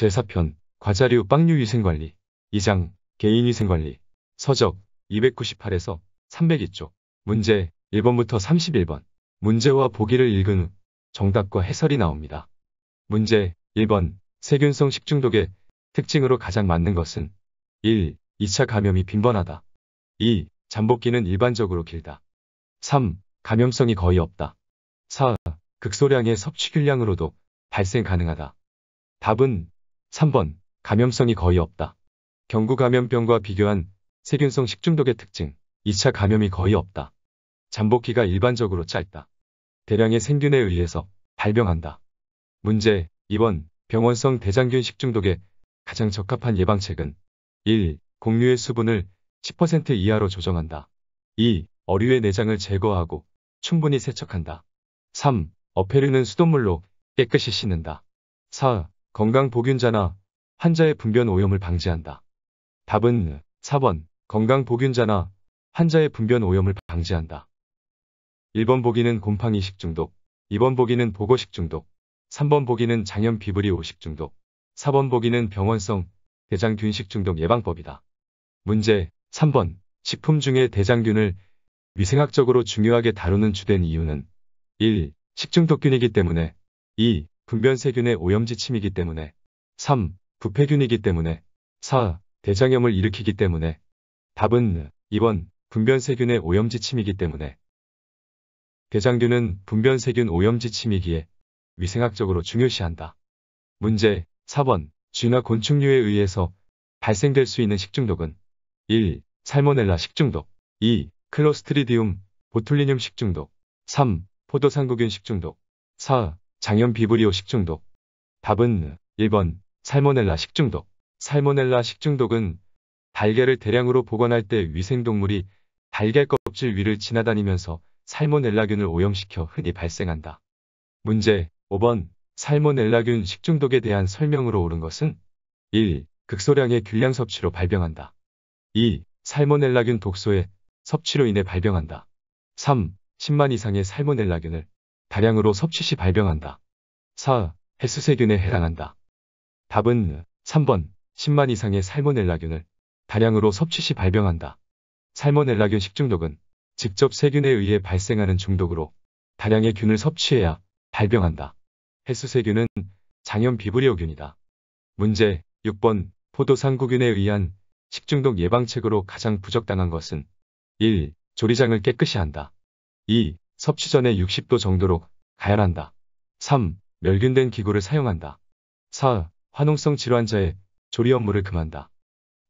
제4편 과자류 빵류 위생관리 2장 개인위생관리 서적 298에서 302쪽 문제 1번부터 31번 문제와 보기를 읽은 후 정답과 해설이 나옵니다. 문제 1번 세균성 식중독의 특징으로 가장 맞는 것은 1. 2차 감염이 빈번하다. 2. 잠복기는 일반적으로 길다. 3. 감염성이 거의 없다. 4. 극소량의 섭취균량으로도 발생 가능하다. 답은 3번, 감염성이 거의 없다. 경구 감염병과 비교한 세균성 식중독의 특징, 2차 감염이 거의 없다. 잠복기가 일반적으로 짧다. 대량의 생균에 의해서 발병한다. 문제 2번, 병원성 대장균 식중독에 가장 적합한 예방책은 1. 공유의 수분을 10% 이하로 조정한다. 2. 어류의 내장을 제거하고 충분히 세척한다. 3. 어패류는 수돗물로 깨끗이 씻는다. 4. 건강 보균자나 환자의 분변 오염을 방지한다. 답은 4번 건강 보균자나 환자의 분변 오염을 방지한다. 1번 보기는 곰팡이 식중독, 2번 보기는 보고 식중독, 3번 보기는 장염 비브리 오식중독, 4번 보기는 병원성 대장균 식중독 예방법이다. 문제 3번 식품 중에 대장균을 위생학적으로 중요하게 다루는 주된 이유는 1. 식중독균이기 때문에 2. 분변세균의 오염지침이기 때문에 3. 부패균이기 때문에 4. 대장염을 일으키기 때문에 답은 2번 분변세균의 오염지침이기 때문에 대장균은 분변세균 오염지침이기에 위생학적으로 중요시한다. 문제 4번 쥐나 곤충류에 의해서 발생될 수 있는 식중독은 1. 살모넬라 식중독 2. 클로스트리디움 보툴리늄 식중독 3. 포도상구균 식중독 4. 장염 비브리오 식중독. 답은 1번 살모넬라 식중독. 살모넬라 식중독은 달걀을 대량으로 보관할 때 위생동물이 달걀 껍질 위를 지나다니면서 살모넬라균을 오염시켜 흔히 발생한다. 문제 5번 살모넬라균 식중독에 대한 설명으로 옳은 것은 1. 극소량의 균량 섭취로 발병한다. 2. 살모넬라균 독소의 섭취로 인해 발병한다. 3. 10만 이상의 살모넬라균을 다량으로 섭취 시 발병한다. 4. 헬스세균에 해당한다. 답은 3번 10만 이상의 살모넬라균을 다량으로 섭취 시 발병한다. 살모넬라균 식중독은 직접 세균에 의해 발생하는 중독으로 다량의 균을 섭취해야 발병한다. 헬스세균은 장염 비브리오균이다. 문제 6번 포도상구균에 의한 식중독 예방책으로 가장 부적당한 것은 1. 조리장을 깨끗이 한다. 2. 섭취 전에 60도 정도로 가열한다. 3. 멸균된 기구를 사용한다. 4. 화농성 질환자의 조리 업무를 금한다.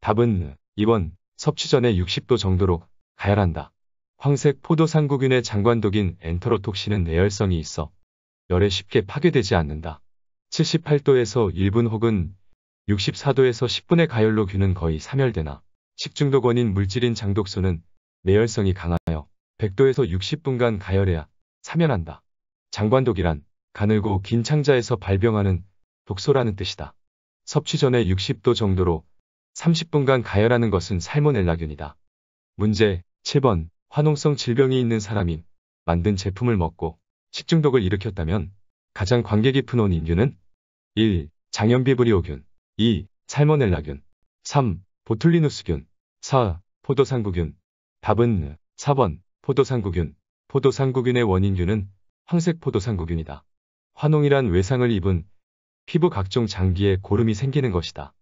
답은 2번 섭취 전에 60도 정도로 가열한다. 황색 포도상구균의 장관독인 엔터로톡신은 내열성이 있어 열에 쉽게 파괴되지 않는다. 78도에서 1분 혹은 64도에서 10분의 가열로 균은 거의 사멸되나 식중독 원인 물질인 장독소는 내열성이 강하여 100도에서 60분간 가열해야 사면한다. 장관독이란 가늘고 긴 창자에서 발병하는 독소라는 뜻이다. 섭취 전에 60도 정도로 30분간 가열하는 것은 살모넬라균이다. 문제 7번 화농성 질병이 있는 사람이 만든 제품을 먹고 식중독을 일으켰다면 가장 관계 깊은 온 인균은 1. 장염비브리오균 2. 살모넬라균 3. 보툴리누스균 4. 포도상구균 답은 4번 포도상구균. 포도상구균의 원인균은 황색 포도상구균이다. 화농이란 외상을 입은 피부 각종 장기에 고름이 생기는 것이다.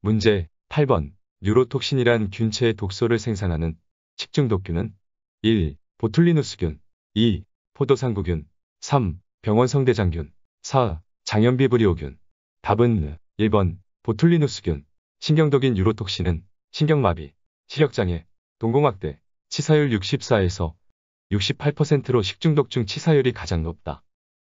문제 8번. 뉴로톡신이란 균체의 독소를 생산하는 식중독균은 1. 보툴리누스균 2. 포도상구균 3. 병원성대장균 4. 장염비브리오균 답은 1번 보툴리누스균 신경독인 뉴로톡신은 신경마비, 시력장애, 동공학대, 치사율 64에서 68%로 식중독중 치사율이 가장 높다.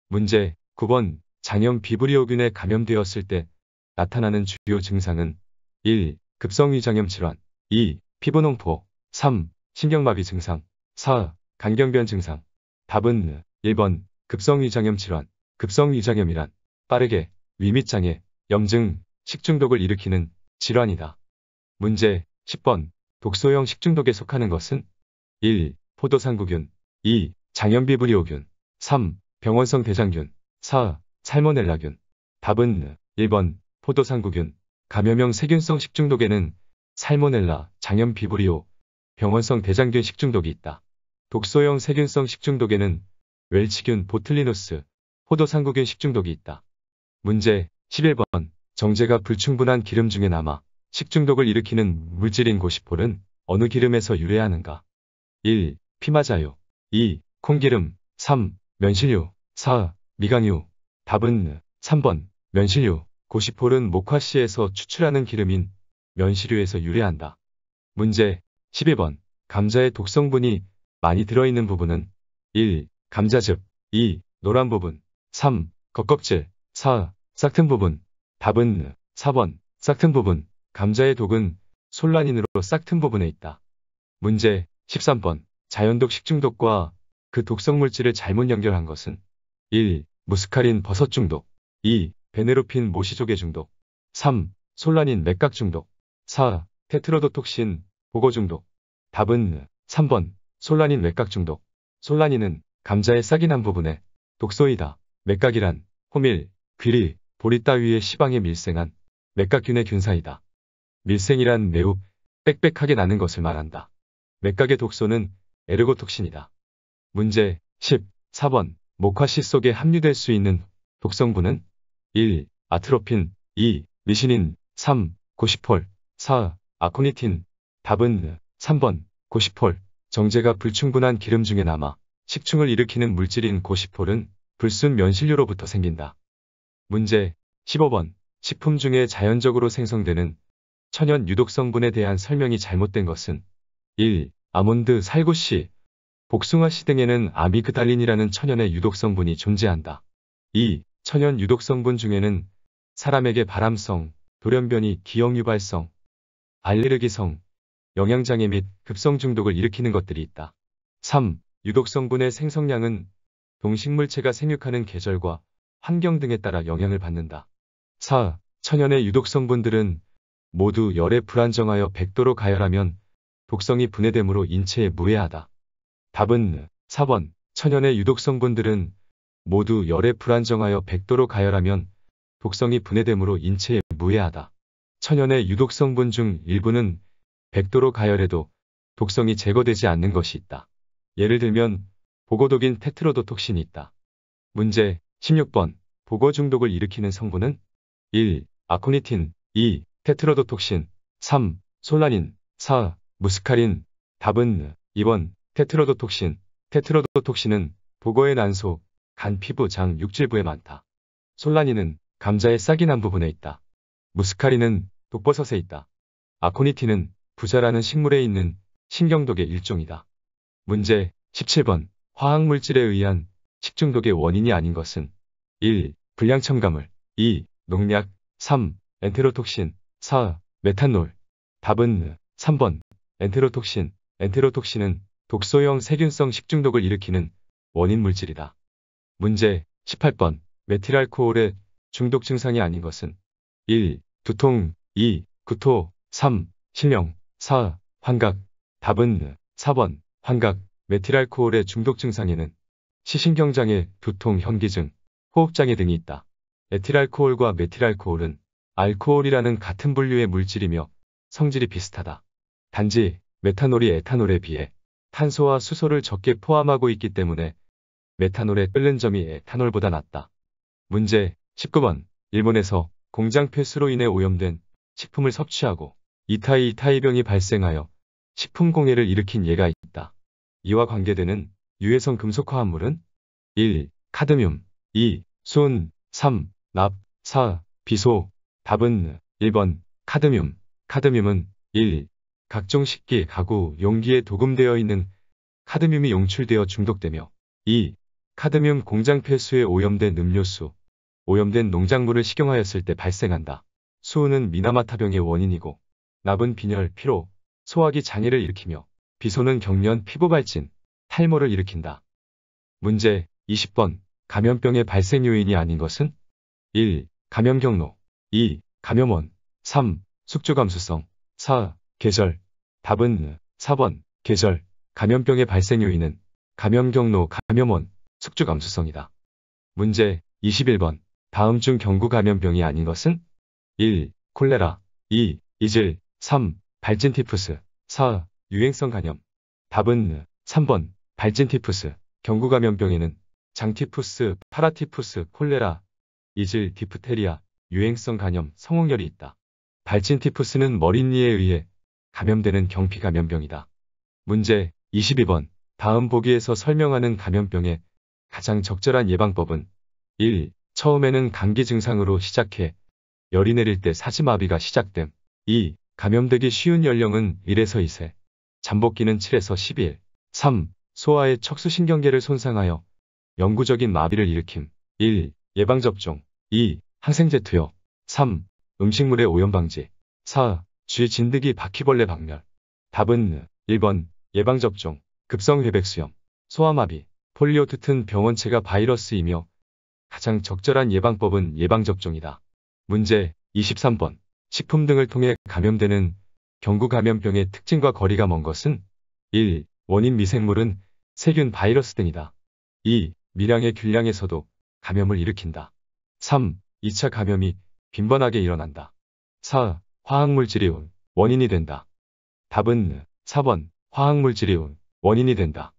문제 9번 장염 비브리오균에 감염되었을 때 나타나는 주요 증상은 1. 급성위장염 질환 2. 피부농포 3. 신경마비 증상 4. 간경변 증상 답은 1번 급성위장염 질환 급성위장염이란 빠르게 위밑장애, 염증, 식중독을 일으키는 질환이다. 문제 10번 독소형 식중독에 속하는 것은 1. 포도상구균 2. 장염비브리오균 3. 병원성 대장균 4. 살모넬라균 답은 1번 포도상구균 감염형 세균성 식중독에는 살모넬라, 장염비브리오, 병원성 대장균 식중독이 있다. 독소형 세균성 식중독에는 웰치균, 보틀리노스, 포도상구균 식중독이 있다. 문제 11번 정제가 불충분한 기름 중에 남아 식중독을 일으키는 물질인 고시폴은 어느 기름에서 유래하는가? 1. 피마자유 2. 콩기름 3. 면실유 4. 미강유 답은 3번 면실유 고시폴은 목화씨에서 추출하는 기름인 면실유에서 유래한다. 문제 12번 감자의 독성분이 많이 들어있는 부분은 1. 감자즙 2. 노란 부분 3. 겉껍질 4. 싹튼 부분 답은 4번 싹튼 부분 감자의 독은 솔라닌으로 싹 튼 부분에 있다. 문제 13번 자연독 식중독과 그 독성 물질을 잘못 연결한 것은 1. 무스카린 버섯 중독 2. 베네로핀 모시조개 중독 3. 솔라닌 맥각 중독 4. 테트로도톡신 보고 중독 답은 3번 솔라닌 맥각 중독 솔라닌은 감자의 싹이 난 부분에 독소이다. 맥각이란 호밀, 귀리, 보리 따위의 시방에 밀생한 맥각균의 균사이다. 밀생이란 매우 빽빽하게 나는 것을 말한다. 맥각의 독소는 에르고톡신이다. 문제 14번 목화씨 속에 함유될 수 있는 독성분은 1. 아트로핀 2. 미신인 3. 고시폴 4. 아코니틴 답은 3번 고시폴 정제가 불충분한 기름 중에 남아 식충을 일으키는 물질인 고시폴은 불순 면실료로부터 생긴다. 문제 15번 식품 중에 자연적으로 생성되는 천연 유독 성분에 대한 설명이 잘못된 것은 1. 아몬드, 살구씨, 복숭아씨 등에는 아미그달린이라는 천연의 유독 성분이 존재한다. 2. 천연 유독 성분 중에는 사람에게 발암성, 돌연변이, 기형유발성 알레르기성, 영양장애 및 급성 중독을 일으키는 것들이 있다. 3. 유독 성분의 생성량은 동식물체가 생육하는 계절과 환경 등에 따라 영향을 받는다. 4. 천연의 유독 성분들은 모두 열에 불안정하여 백도로 가열하면 독성이 분해되므로 인체에 무해하다. 답은 4번 천연의 유독성분들은 모두 열에 불안정하여 백도로 가열하면 독성이 분해되므로 인체에 무해하다. 천연의 유독성분 중 일부는 백도로 가열해도 독성이 제거되지 않는 것이 있다. 예를 들면 보고독인 테트로도톡신이 있다. 문제 16번 보고 중독을 일으키는 성분은 1. 아코니틴 2. 테트로도톡신 3. 솔라닌 4. 무스카린 답은 2번 테트로도톡신 테트로도톡신은 보거의 난소, 간 피부 장 육질부에 많다. 솔라닌은 감자의 싹이 난 부분에 있다. 무스카린은 독버섯에 있다. 아코니틴은 부자라는 식물에 있는 신경독의 일종이다. 문제 17번 화학물질에 의한 식중독의 원인이 아닌 것은 1. 불량첨가물 2. 농약 3. 엔테로톡신 4. 메탄올 답은 3번 엔테로톡신 엔테로톡신은 독소형 세균성 식중독을 일으키는 원인 물질이다. 문제 18번 메틸알코올의 중독 증상이 아닌 것은 1. 두통 2. 구토 3. 실령 4. 환각 답은 4번 환각 메틸알코올의 중독 증상에는 시신경장애, 두통, 현기증, 호흡장애 등이 있다. 에틸알코올과 메틸알코올은 알코올이라는 같은 분류의 물질이며 성질이 비슷하다. 단지 메탄올이 에탄올에 비해 탄소와 수소를 적게 포함하고 있기 때문에 메탄올의 끓는 점이 에탄올보다 낫다 문제 19번 일본에서 공장 폐수로 인해 오염된 식품을 섭취하고 이타이 이타이병이 발생하여 식품 공해를 일으킨 예가 있다. 이와 관계되는 유해성 금속화합물은 1. 카드뮴 2. 순 3. 납 4. 비소 답은 1번 카드뮴. 카드뮴은 1. 각종 식기, 가구, 용기에 도금되어 있는 카드뮴이 용출되어 중독되며 2. 카드뮴 공장 폐수에 오염된 음료수, 오염된 농작물을 식용하였을 때 발생한다. 수은은 미나마타병의 원인이고 납은 빈혈, 피로, 소화기 장애를 일으키며 비소는 경련, 피부발진, 탈모를 일으킨다. 문제 20번 감염병의 발생 요인이 아닌 것은? 1. 감염 경로 2. 감염원 3. 숙주 감수성 4. 계절 답은 4번 계절 감염병의 발생 요인은 감염 경로 감염원 숙주 감수성이다. 문제 21번 다음 중 경구 감염병이 아닌 것은 1. 콜레라 2. 이질 3. 발진 티푸스 4. 유행성 감염 답은 3번 발진 티푸스 경구 감염병에는 장티푸스, 파라티푸스, 콜레라, 이질, 디프테리아, 유행성 간염, 성홍열이 있다. 발진 티푸스는 머리니에 의해 감염되는 경피 감염병이다. 문제 22번. 다음 보기에서 설명하는 감염병의 가장 적절한 예방법은 1. 처음에는 감기 증상으로 시작해 열이 내릴 때 사지마비가 시작됨. 2. 감염되기 쉬운 연령은 1에서 2세. 잠복기는 7에서 12일. 3. 소아의 척수신경계를 손상하여 영구적인 마비를 일으킴. 1. 예방접종. 2. 항생제 투여 3. 음식물의 오염 방지 4. 쥐 진드기 바퀴벌레 박멸 답은 1번 예방접종 급성 회백수염 소아마비 폴리오 같튼 병원체가 바이러스이며 가장 적절한 예방법은 예방접종이다. 문제 23번 식품 등을 통해 감염되는 경구 감염병의 특징과 거리가 먼 것은 1. 원인 미생물은 세균 바이러스 등이다. 2. 미량의 균량에서도 감염을 일으킨다. 3. 2차 감염이 빈번하게 일어난다. 4. 화학물질이 온 원인이 된다. 답은 4번 화학물질이 온 원인이 된다.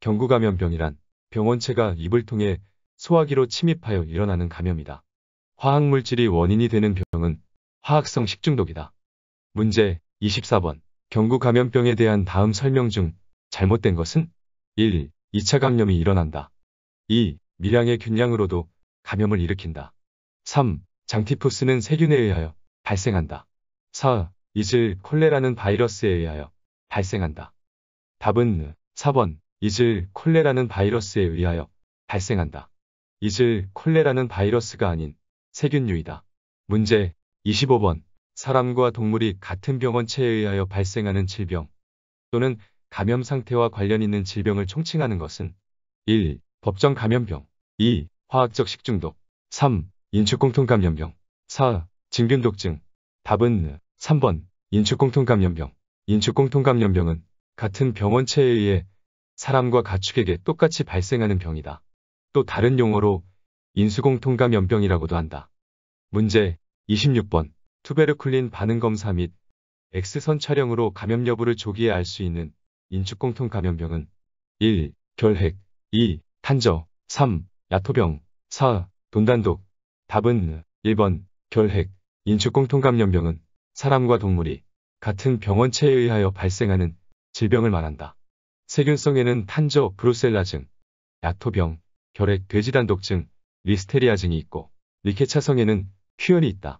경구감염병이란 병원체가 입을 통해 소화기로 침입하여 일어나는 감염이다. 화학물질이 원인이 되는 병은 화학성 식중독이다. 문제 24번 경구감염병에 대한 다음 설명 중 잘못된 것은 1. 2차 감염이 일어난다. 2. 미량의 균량으로도 감염을 일으킨다. 3. 장티푸스는 세균에 의하여 발생한다. 4. 이질 콜레라는 바이러스에 의하여 발생한다. 답은 4번 이질 콜레라는 바이러스에 의하여 발생한다. 이질 콜레라는 바이러스가 아닌 세균류이다. 문제 25번 사람과 동물이 같은 병원체에 의하여 발생하는 질병 또는 감염 상태와 관련 있는 질병을 총칭하는 것은 1. 법정 감염병 2. 화학적 식중독 3. 인축공통감염병 4. 진균독증. 답은 3번 인축공통감염병인축공통감염병은 같은 병원체에 의해 사람과 가축에게 똑같이 발생하는 병이다. 또 다른 용어로 인수공통감염병이라고도 한다. 문제 26번 투베르클린 반응 검사 및 X선 촬영으로 감염 여부를 조기에 알 수 있는 인축공통 감염병은 1. 결핵 2. 탄저 3. 야토병 4. 돈단독 답은 1번 결핵, 인축공통감염병은 사람과 동물이 같은 병원체에 의하여 발생하는 질병을 말한다. 세균성에는 탄저 브루셀라증, 야토병, 결핵 돼지단독증, 리스테리아증이 있고 리케차성에는 퓨열이 있다.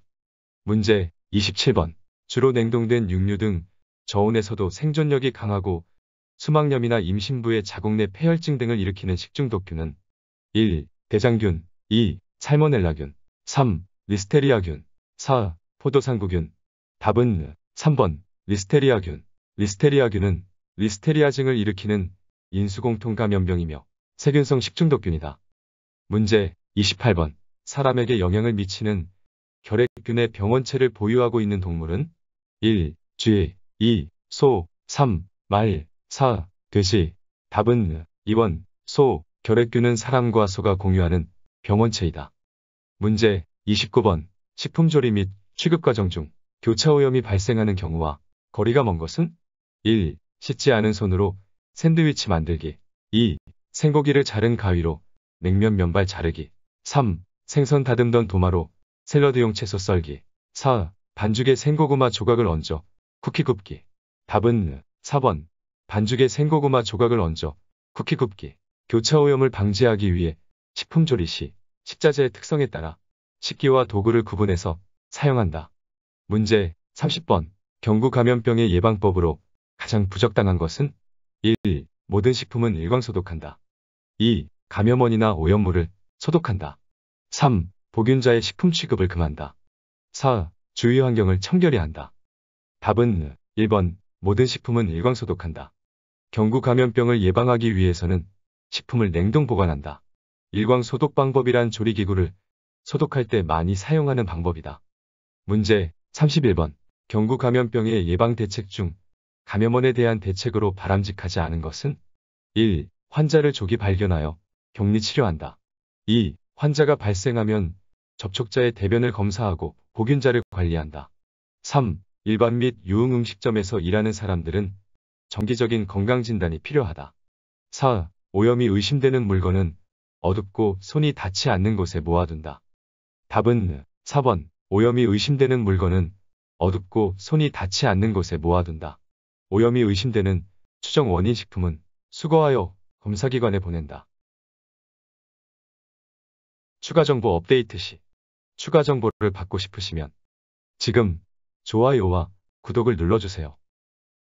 문제 27번 주로 냉동된 육류 등 저온에서도 생존력이 강하고 수막염이나 임신부의 자궁내 폐혈증 등을 일으키는 식중독균은 1. 대장균 2. 살모넬라균 3. 리스테리아균 4. 포도상구균 답은 3번 리스테리아균 리스테리아균은 리스테리아증을 일으키는 인수공통 감염병이며 세균성 식중독균이다. 문제 28번 사람에게 영향을 미치는 결핵균의 병원체를 보유하고 있는 동물은 1. 쥐 2. 소 3. 말 4. 돼지 답은 2번 소 결핵균은 사람과 소가 공유하는 병원체이다. 문제 29번 식품조리 및 취급과정 중 교차오염이 발생하는 경우와 거리가 먼 것은 1. 씻지 않은 손으로 샌드위치 만들기 2. 생고기를 자른 가위로 냉면 면발 자르기 3. 생선 다듬던 도마로 샐러드용 채소 썰기 4. 반죽에 생고구마 조각을 얹어 쿠키 굽기 답은 4번 반죽에 생고구마 조각을 얹어 쿠키 굽기 교차오염을 방지하기 위해 식품조리 시 식자재의 특성에 따라 식기와 도구를 구분해서 사용한다. 문제 30번 경구 감염병의 예방법으로 가장 부적당한 것은 1. 모든 식품은 일광소독한다. 2. 감염원이나 오염물을 소독한다. 3. 보균자의 식품 취급을 금한다. 4. 주위 환경을 청결히 한다. 답은 1번 모든 식품은 일광소독한다. 경구 감염병을 예방하기 위해서는 식품을 냉동 보관한다. 일광 소독 방법이란 조리기구를 소독할 때 많이 사용하는 방법이다. 문제 31번 경구 감염병의 예방 대책 중 감염원에 대한 대책으로 바람직하지 않은 것은 1. 환자를 조기 발견하여 격리 치료한다. 2. 환자가 발생하면 접촉자의 대변을 검사하고 보균자를 관리한다. 3. 일반 및 유흥 음식점에서 일하는 사람들은 정기적인 건강진단이 필요하다. 4. 오염이 의심되는 물건은 어둡고 손이 닿지 않는 곳에 모아둔다. 답은 4번 오염이 의심되는 물건은 어둡고 손이 닿지 않는 곳에 모아둔다. 오염이 의심되는 추정 원인 식품은 수거하여 검사기관에 보낸다. 추가 정보 업데이트 시 추가 정보를 받고 싶으시면 지금 좋아요와 구독을 눌러주세요.